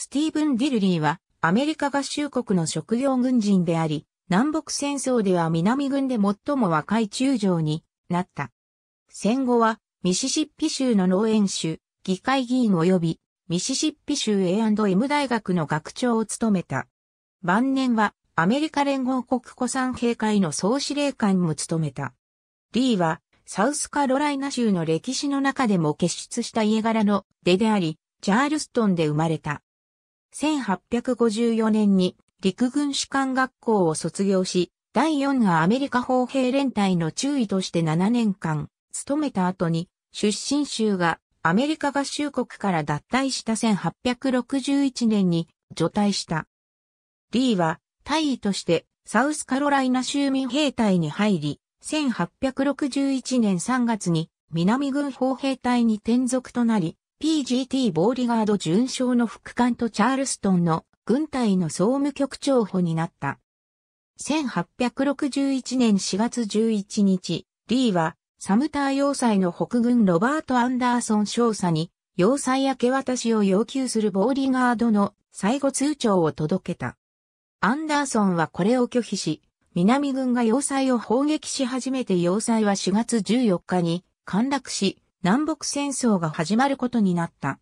スティーブン・ディルリーは、アメリカ合衆国の職業軍人であり、南北戦争では南軍で最も若い中将になった。戦後は、ミシシッピ州の農園州、議会議員及び、ミシシッピ州 A&M 大学の学長を務めた。晩年は、アメリカ連合国古参兵会の総司令官も務めた。リーは、サウスカロライナ州の歴史の中でも傑出した家柄の出であり、チャールストンで生まれた。1854年に陸軍士官学校を卒業し、第4がアメリカ砲兵連隊の中尉として7年間、勤めた後に、出身州がアメリカ合衆国から脱退した1861年に除隊した。リーは大尉としてサウスカロライナ州民兵隊に入り、1861年3月に南軍砲兵隊に転属となり、PGT ボーリガード巡将の副官とチャールストンの軍隊の総務局長補になった。1861年4月11日、リーはサムター要塞の北軍ロバート・アンダーソン少佐に要塞明け渡しを要求するボーリガードの最後通帳を届けた。アンダーソンはこれを拒否し、南軍が要塞を砲撃し始めて要塞は4月14日に陥落し、南北戦争が始まることになった。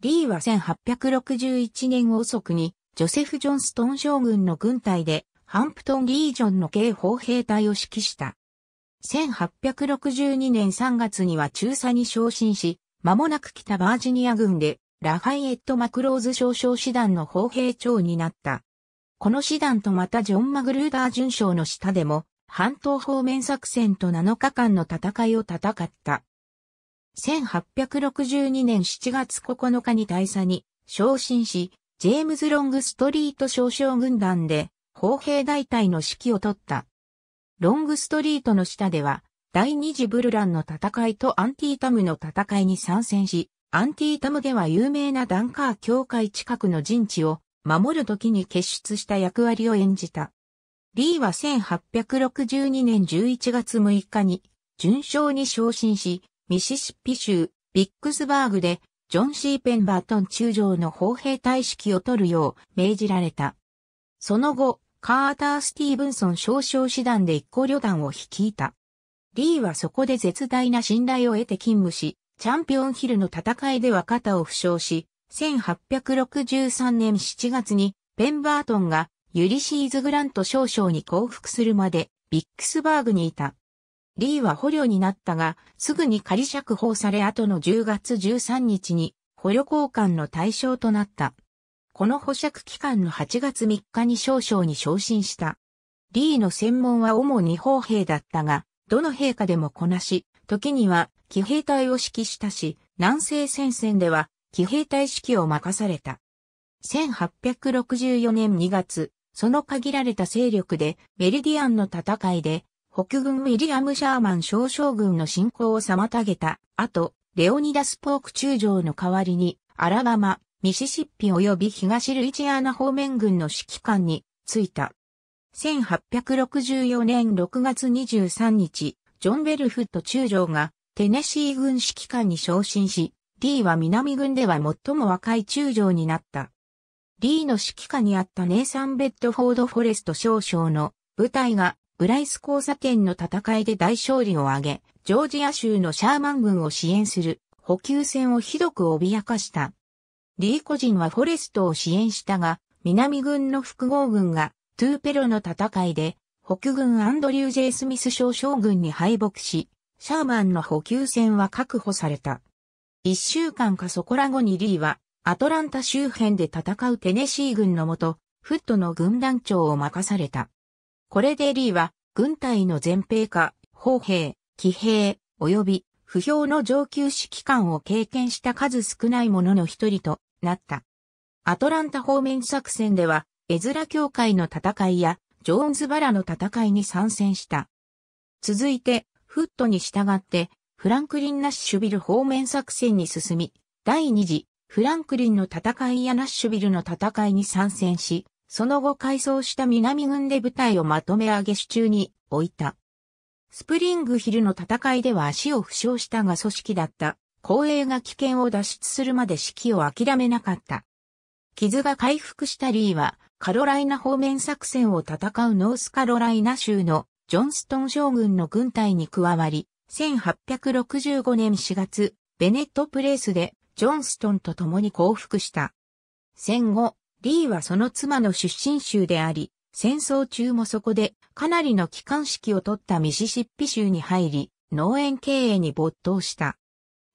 リーは1861年遅くに、ジョセフ・ジョンストン将軍の軍隊で、ハンプトン・リージョンの警報兵隊を指揮した。1862年3月には中佐に昇進し、間もなく北バージニア軍で、ラファイエット・マクローズ少将師団の砲兵長になった。この師団とまたジョン・マグルーダー巡将の下でも、半島方面作戦と7日間の戦いを戦った。1862年7月9日に大佐に昇進し、ジェームズ・ロングストリート少将軍団で砲兵大隊の指揮を取った。ロングストリートの下では、第二次ブルランの戦いとアンティータムの戦いに参戦し、アンティータムでは有名なダンカー教会近くの陣地を守る時に結出した役割を演じた。リーは1862年11月6日に順将に昇進し、ミシシッピ州、ビックスバーグで、ジョン・シーペンバートン中将の砲兵隊指揮を取るよう命じられた。その後、カーター・スティーブンソン少将師団で一行旅団を率いた。リーはそこで絶大な信頼を得て勤務し、チャンピオンヒルの戦いでは肩を負傷し、1863年7月にペンバートンがユリシーズ・グラント少将に降伏するまでビックスバーグにいた。リーは捕虜になったが、すぐに仮釈放され後の10月13日に捕虜交換の対象となった。この保釈期間の8月3日に少々に昇進した。リーの専門は主に砲兵だったが、どの陛下でもこなし、時には騎兵隊を指揮したし、南西戦線では騎兵隊指揮を任された。1864年2月、その限られた勢力でメリディアンの戦いで北軍ウィリアム・シャーマン少将軍の進行を妨げた後、レオニダス・ポーク中将の代わりに、アラバマ、ミシシッピ及び東ルイジアナ方面軍の指揮官に就いた。1864年6月23日、ジョン・ベルフット中将がテネシー軍指揮官に昇進し、リーは南軍では最も若い中将になった。リーの指揮下にあったネイサン・ベッドフォード・フォレスト少将の部隊がブライス交差点の戦いで大勝利を挙げ、ジョージア州のシャーマン軍を支援する補給線をひどく脅かした。リーコ人はフォレストを支援したが、南軍の複合軍がトゥーペロの戦いで、北軍アンドリュー・ジェイ・スミス少将軍に敗北し、シャーマンの補給線は確保された。一週間かそこら後にリーは、アトランタ周辺で戦うテネシー軍のもと、フットの軍団長を任された。これでリーは、軍隊の前兵か、砲兵、騎兵、及び、不評の上級指揮官を経験した数少ない者の一人となった。アトランタ方面作戦では、エズラ教会の戦いや、ジョーンズバラの戦いに参戦した。続いて、フットに従って、フランクリン・ナッシュビル方面作戦に進み、第二次、フランクリンの戦いやナッシュビルの戦いに参戦し、その後改装した南軍で部隊をまとめ上げ手中に置いた。スプリングヒルの戦いでは足を負傷したが組織だった後衛が危険を脱出するまで指揮を諦めなかった。傷が回復したリーはカロライナ方面作戦を戦うノースカロライナ州のジョンストン将軍の軍隊に加わり、1865年4月、ベネットプレイスでジョンストンと共に降伏した。戦後、リーはその妻の出身州であり、戦争中もそこでかなりの機関式を取ったミシシッピ州に入り、農園経営に没頭した。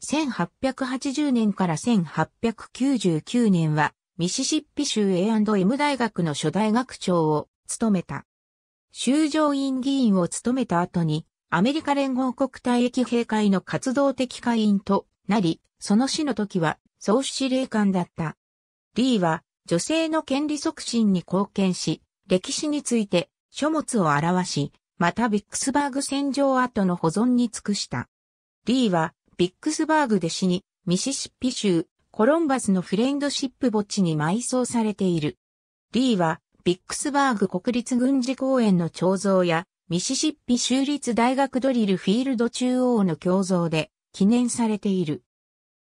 1880年から1899年は、ミシシッピ州 A&M 大学の初代学長を務めた。州上院議員を務めた後に、アメリカ連合国体役兵会の活動的会員となり、その死の時は総司令官だった。リーは女性の権利促進に貢献し、歴史について書物を表し、またビックスバーグ戦場跡の保存に尽くした。リーは、ビックスバーグで死に、ミシシッピ州、コロンバスのフレンドシップ墓地に埋葬されている。リーは、ビックスバーグ国立軍事公園の彫像や、ミシシッピ州立大学ドリルフィールド中央の胸像で記念されている。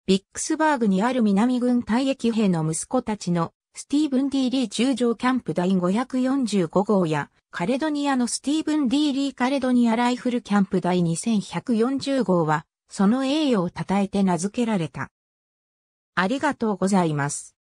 ビックスバーグにある南軍退役兵の息子たちのスティーブン・デーリー中将キャンプ第545号や、カレドニアのスティーブン・ディーリーカレドニアライフルキャンプ第2140号は、その栄誉を称えて名付けられた。ありがとうございます。